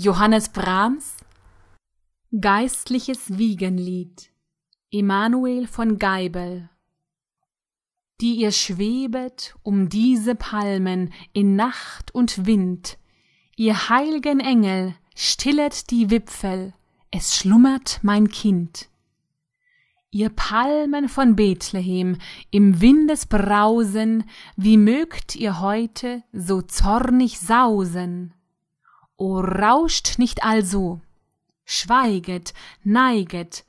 Johannes Brahms Geistliches Wiegenlied Emanuel von Geibel Die ihr schwebet um diese Palmen in Nacht und Wind, ihr heilgen Engel stillet die Wipfel, es schlummert mein Kind. Ihr Palmen von Bethlehem im Windesbrausen, wie mögt ihr heute so zornig sausen? O rauscht nicht also, schweiget, neiget,